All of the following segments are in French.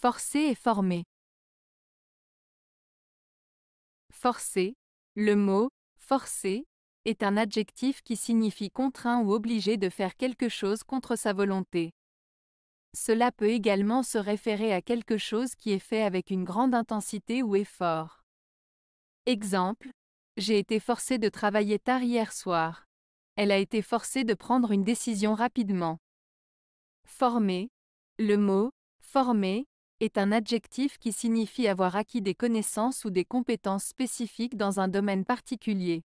Forcer et former. Forcer. Le mot forcer est un adjectif qui signifie contraint ou obligé de faire quelque chose contre sa volonté. Cela peut également se référer à quelque chose qui est fait avec une grande intensité ou effort. Exemple, j'ai été forcé de travailler tard hier soir. Elle a été forcée de prendre une décision rapidement. Former. Le mot former est un adjectif qui signifie avoir acquis des connaissances ou des compétences spécifiques dans un domaine particulier.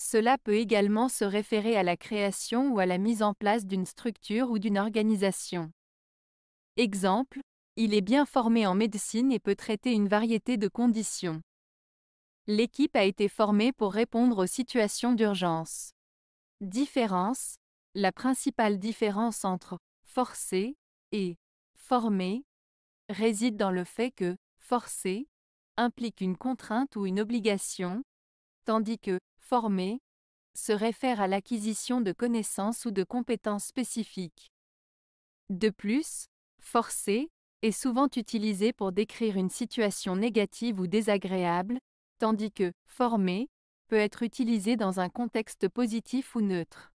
Cela peut également se référer à la création ou à la mise en place d'une structure ou d'une organisation. Exemple, il est bien formé en médecine et peut traiter une variété de conditions. L'équipe a été formée pour répondre aux situations d'urgence. Différence, la principale différence entre forcer et former réside dans le fait que forcer implique une contrainte ou une obligation, tandis que former se réfère à l'acquisition de connaissances ou de compétences spécifiques. De plus, forcer est souvent utilisé pour décrire une situation négative ou désagréable, tandis que former peut être utilisé dans un contexte positif ou neutre.